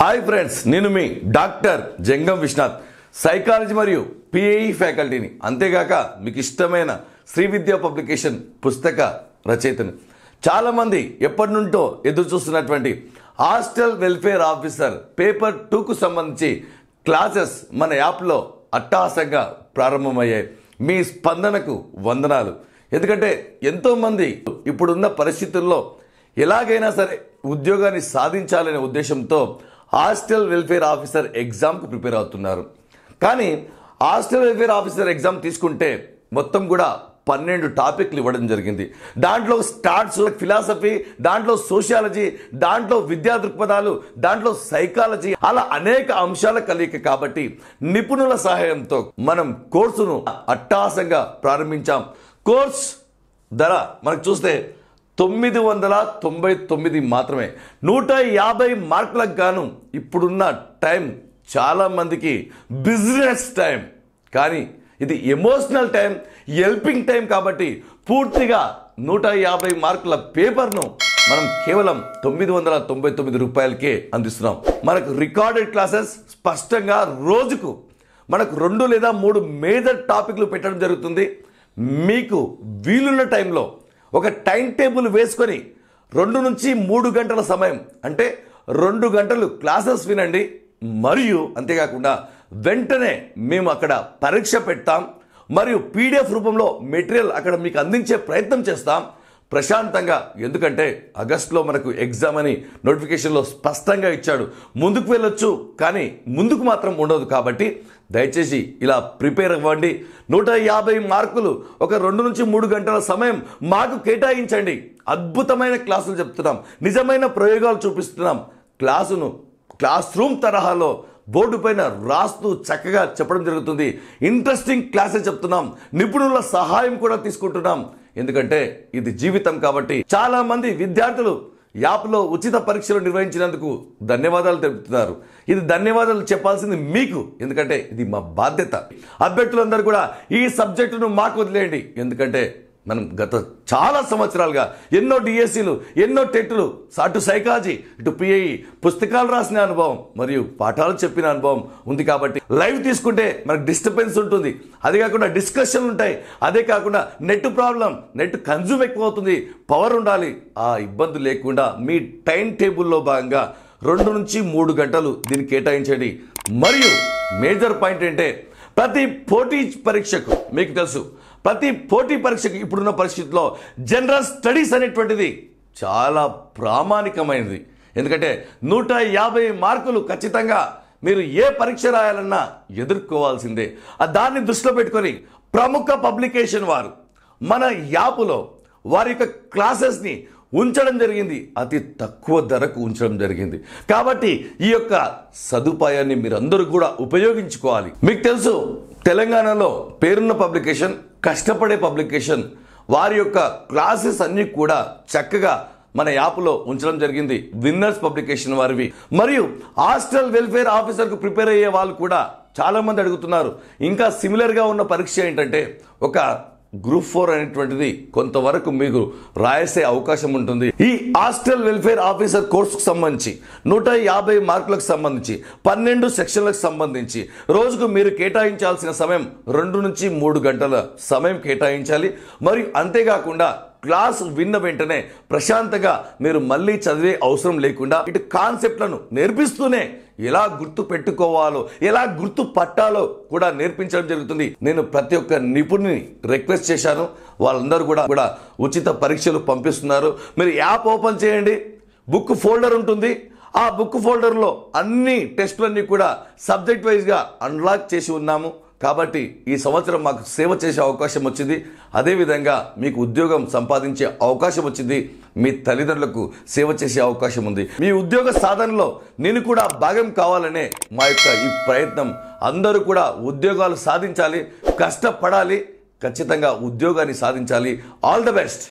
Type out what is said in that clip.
hi friends నేను మీ doctor Jangam Viswanath psychology మరియు పిఏఈ ఫ్యాకల్టీని e అంతేగాక మీకు ఇష్టమైన శ్రీ విద్యా పబ్లికేషన్ పుస్తక రచయితను చాలామంది ఎప్పటి నుండో ఎదురు చూస్తున్నటువంటి హాస్టల్ వెల్ఫేర్ ఆఫీసర్ పేపర్ టూకు సంబంధించి క్లాసెస్ మన యాప్లో అట్టహాసంగా ప్రారంభమయ్యాయి మీ స్పందనకు వందనాలు ఎందుకంటే ఎంతోమంది ఇప్పుడున్న పరిస్థితుల్లో ఎలాగైనా సరే ఉద్యోగాన్ని సాధించాలనే ఉద్దేశంతో హాస్టల్ వెల్ఫేర్ ఆఫీసర్ ఎగ్జామ్కు ప్రిపేర్ అవుతున్నారు కానీ హాస్టల్ వెల్ఫేర్ ఆఫీసర్ ఎగ్జామ్ తీసుకుంటే మొత్తం కూడా పన్నెండు టాపిక్లు ఇవ్వడం జరిగింది దాంట్లో స్టార్ట్స్ ఫిలాసఫీ దాంట్లో సోషియాలజీ దాంట్లో విద్యా దృక్పథాలు దాంట్లో సైకాలజీ అలా అనేక అంశాల కలయిక కాబట్టి నిపుణుల సహాయంతో మనం కోర్సును అట్టాసంగా ప్రారంభించాం కోర్స్ ధర మనకు చూస్తే తొమ్మిది వందల తొంభై తొమ్మిది మాత్రమే నూట యాభై మార్కులకు గాను ఇప్పుడున్న టైం చాలామందికి బిజినెస్ టైం కానీ ఇది ఎమోషనల్ టైం హెల్పింగ్ టైం కాబట్టి పూర్తిగా నూట యాభై మార్కుల పేపర్ను మనం కేవలం తొమ్మిది వందల తొంభై తొమ్మిది రూపాయలకే అందిస్తున్నాం మనకు రికార్డెడ్ క్లాసెస్ స్పష్టంగా రోజుకు మనకు రెండు లేదా మూడు మేజర్ టాపిక్లు పెట్టడం జరుగుతుంది మీకు వీలున్న టైంలో ఒక టైం టేబుల్ వేసుకొని రెండు నుంచి మూడు గంటల సమయం అంటే రెండు గంటలు క్లాసెస్ వినండి మరియు అంతేకాకుండా వెంటనే మేము అక్కడ పరీక్ష పెడతాం మరియు పీడిఎఫ్ రూపంలో మెటీరియల్ అక్కడ మీకు అందించే ప్రయత్నం చేస్తాం ప్రశాంతంగా ఎందుకంటే ఆగస్టులో మనకు ఎగ్జామ్ అని నోటిఫికేషన్లో స్పష్టంగా ఇచ్చాడు ముందుకు వెళ్ళొచ్చు కానీ ముందుకు మాత్రం ఉండదు కాబట్టి దయచేసి ఇలా ప్రిపేర్ అవ్వండి నూట యాభై మార్కులు ఒక రెండు నుంచి మూడు గంటల సమయం మాకు కేటాయించండి అద్భుతమైన క్లాసులు చెప్తున్నాం నిజమైన ప్రయోగాలు చూపిస్తున్నాం క్లాసును క్లాస్ రూమ్ తరహాలో బోర్డు పైన రాస్తూ చక్కగా చెప్పడం జరుగుతుంది ఇంట్రెస్టింగ్ క్లాసెస్ చెప్తున్నాం నిపుణుల సహాయం కూడా తీసుకుంటున్నాం ఎందుకంటే ఇది జీవితం కాబట్టి చాలామంది విద్యార్థులు యాప్లో ఉచిత పరీక్షలు నిర్వహించినందుకు ధన్యవాదాలు తెలుపుతున్నారు ఇది ధన్యవాదాలు చెప్పాల్సింది మీకు ఎందుకంటే ఇది మా బాధ్యత అభ్యర్థులందరూ కూడా ఈ సబ్జెక్టును మాకు వదిలేయండి ఎందుకంటే మనం గత చాలా సంవత్సరాలుగా ఎన్నో డిఎస్సీలు ఎన్నో టెట్లు అటు సైకాలజీ ఇటు పిఐ పుస్తకాలు రాసిన అనుభవం మరియు పాఠాలు చెప్పిన అనుభవం ఉంది కాబట్టి లైవ్ తీసుకుంటే మనకు డిస్టర్బెన్స్ ఉంటుంది అదే కాకుండా డిస్కషన్లు ఉంటాయి అదే కాకుండా నెట్ ప్రాబ్లం నెట్ కన్జ్యూమ్ ఎక్కువ అవుతుంది పవర్ ఉండాలి ఆ ఇబ్బంది లేకుండా మీ టైం టేబుల్లో భాగంగా రెండు నుంచి మూడు గంటలు దీన్ని కేటాయించండి మరియు మేజర్ పాయింట్ ఏంటంటే ప్రతి పోటీ పరీక్షకు మీకు తెలుసు ప్రతి పోటీ పరీక్షకు ఇప్పుడున్న పరిస్థితుల్లో జనరల్ స్టడీస్ అనేటువంటిది చాలా ప్రామాణికమైనది ఎందుకంటే నూట యాభై మార్కులు ఖచ్చితంగా మీరు ఏ పరీక్ష రాయాలన్నా ఎదుర్కోవాల్సిందే దాన్ని దృష్టిలో పెట్టుకొని ప్రముఖ పబ్లికేషన్ వారు మన యాప్లో వారి యొక్క క్లాసెస్ని ఉంచడం జరిగింది అతి తక్కువ ధరకు ఉంచడం జరిగింది కాబట్టి ఈ యొక్క సదుపాయాన్ని మీరందరూ కూడా ఉపయోగించుకోవాలి మీకు తెలుసు తెలంగాణలో పేరున్న పబ్లికేషన్ కష్టపడే పబ్లికేషన్ వారి యొక్క క్లాసెస్ అన్నీ కూడా చక్కగా మన యాప్లో ఉంచడం జరిగింది విన్నర్స్ పబ్లికేషన్ వారివి మరియు హాస్టల్ వెల్ఫేర్ ఆఫీసర్కు ప్రిపేర్ అయ్యే వాళ్ళు కూడా చాలామంది అడుగుతున్నారు ఇంకా సిమిలర్గా ఉన్న పరీక్ష ఏంటంటే ఒక గ్రూప్ ఫోర్ అనేటువంటిది కొంతవరకు మీకు రాయసే అవకాశం ఉంటుంది ఈ హాస్టల్ వెల్ఫేర్ ఆఫీసర్ కోర్సుకు సంబంధించి నూట యాభై మార్కులకు సంబంధించి పన్నెండు సెక్షన్లకు సంబంధించి రోజుకు మీరు కేటాయించాల్సిన సమయం రెండు నుంచి మూడు గంటల సమయం కేటాయించాలి మరియు అంతేకాకుండా క్లాస్ విన్న వెంటనే ప్రశాంతంగా మీరు మళ్ళీ చదివే అవసరం లేకుండా ఇటు కాన్సెప్ట్లను నేర్పిస్తూనే ఎలా గుర్తు పెట్టుకోవాలో ఎలా గుర్తు పట్టాలో కూడా నేర్పించడం జరుగుతుంది నేను ప్రతి ఒక్క నిపుణుని రిక్వెస్ట్ చేశాను వాళ్ళందరూ కూడా కూడా ఉచిత పరీక్షలు పంపిస్తున్నారు మీరు యాప్ ఓపెన్ చేయండి బుక్ ఫోల్డర్ ఉంటుంది ఆ బుక్ ఫోల్డర్లో అన్ని టెస్టులన్నీ కూడా సబ్జెక్ట్ వైజ్గా అన్లాక్ చేసి ఉన్నాము కాబట్టి ఈ సంవత్సరం మాకు సేవ చేసే అవకాశం వచ్చింది అదేవిధంగా మీకు ఉద్యోగం సంపాదించే అవకాశం వచ్చింది మీ తల్లిదండ్రులకు సేవ చేసే అవకాశం ఉంది మీ ఉద్యోగ సాధనలో నేను కూడా భాగం కావాలనే మా యొక్క ఈ ప్రయత్నం అందరూ కూడా ఉద్యోగాలు సాధించాలి కష్టపడాలి ఖచ్చితంగా ఉద్యోగాన్ని సాధించాలి ఆల్ ద బెస్ట్